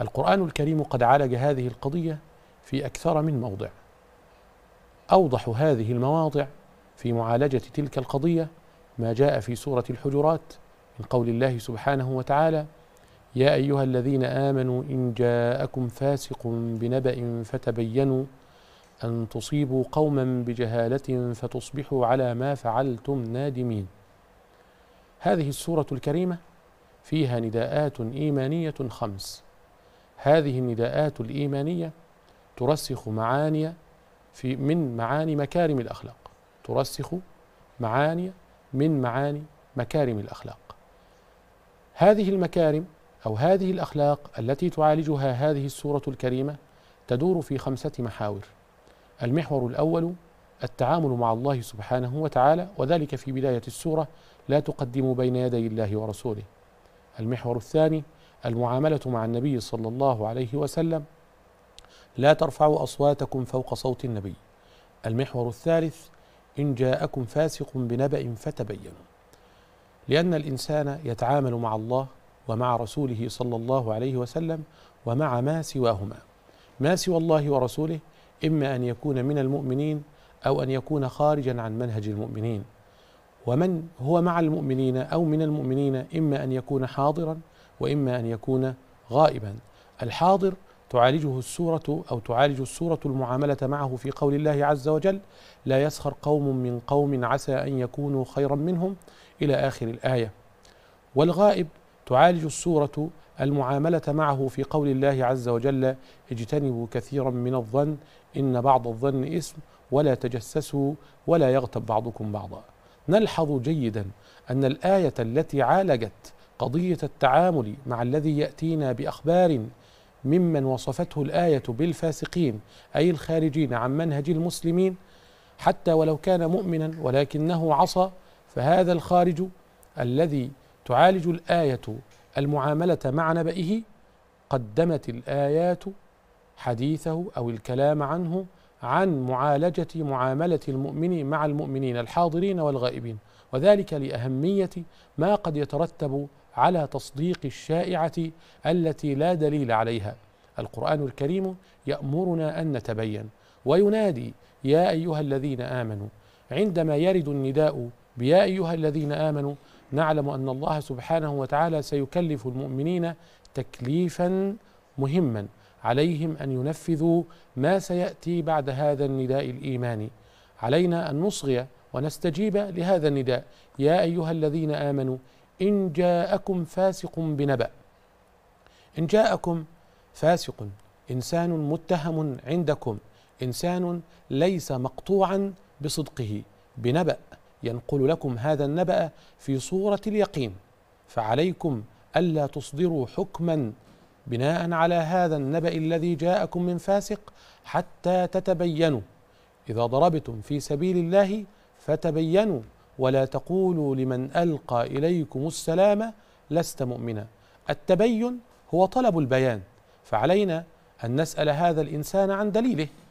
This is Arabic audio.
القرآن الكريم قد عالج هذه القضية في أكثر من موضع أوضح هذه المواضع في معالجة تلك القضية ما جاء في سورة الحجرات من قول الله سبحانه وتعالى يا أيها الذين آمنوا إن جاءكم فاسق بنبأ فتبينوا أن تصيبوا قوما بجهالة فتصبحوا على ما فعلتم نادمين. هذه السورة الكريمة فيها نداءات إيمانية خمس هذه النداءات الإيمانية ترسخ معاني في من معاني مكارم الأخلاق ترسخ معاني من معاني مكارم الأخلاق هذه المكارم أو هذه الأخلاق التي تعالجها هذه السورة الكريمة تدور في خمسة محاور المحور الأول التعامل مع الله سبحانه وتعالى وذلك في بداية السورة لا تقدموا بين يدي الله ورسوله المحور الثاني المعامله مع النبي صلى الله عليه وسلم لا ترفعوا اصواتكم فوق صوت النبي المحور الثالث ان جاءكم فاسق بنبا فتبينوا لان الانسان يتعامل مع الله ومع رسوله صلى الله عليه وسلم ومع ما سواهما ما سوى الله ورسوله اما ان يكون من المؤمنين او ان يكون خارجا عن منهج المؤمنين ومن هو مع المؤمنين او من المؤمنين اما ان يكون حاضرا وإما أن يكون غائبا الحاضر تعالجه السورة أو تعالج السورة المعاملة معه في قول الله عز وجل لا يسخر قوم من قوم عسى أن يكونوا خيرا منهم إلى آخر الآية والغائب تعالج السورة المعاملة معه في قول الله عز وجل اجتنبوا كثيرا من الظن إن بعض الظن إثم ولا تجسسوا ولا يغتب بعضكم بعضا نلحظ جيدا أن الآية التي عالجت قضيه التعامل مع الذي ياتينا باخبار ممن وصفته الايه بالفاسقين اي الخارجين عن منهج المسلمين حتى ولو كان مؤمنا ولكنه عصى فهذا الخارج الذي تعالج الايه المعامله مع نبئه قدمت الايات حديثه او الكلام عنه عن معالجه معامله المؤمن مع المؤمنين الحاضرين والغائبين وذلك لاهميه ما قد يترتب على تصديق الشائعه التي لا دليل عليها القران الكريم يامرنا ان نتبين وينادي يا ايها الذين امنوا عندما يرد النداء بيا ايها الذين امنوا نعلم ان الله سبحانه وتعالى سيكلف المؤمنين تكليفا مهما عليهم ان ينفذوا ما سياتي بعد هذا النداء الايماني علينا ان نصغي ونستجيب لهذا النداء يا ايها الذين امنوا إن جاءكم فاسق بنبأ إن جاءكم فاسق إنسان متهم عندكم إنسان ليس مقطوعا بصدقه بنبأ ينقل لكم هذا النبأ في صورة اليقين فعليكم ألا تصدروا حكما بناء على هذا النبأ الذي جاءكم من فاسق حتى تتبينوا إذا ضربتم في سبيل الله فتبينوا ولا تقولوا لمن ألقى إليكم السلام لست مؤمنا التبين هو طلب البيان فعلينا أن نسأل هذا الإنسان عن دليله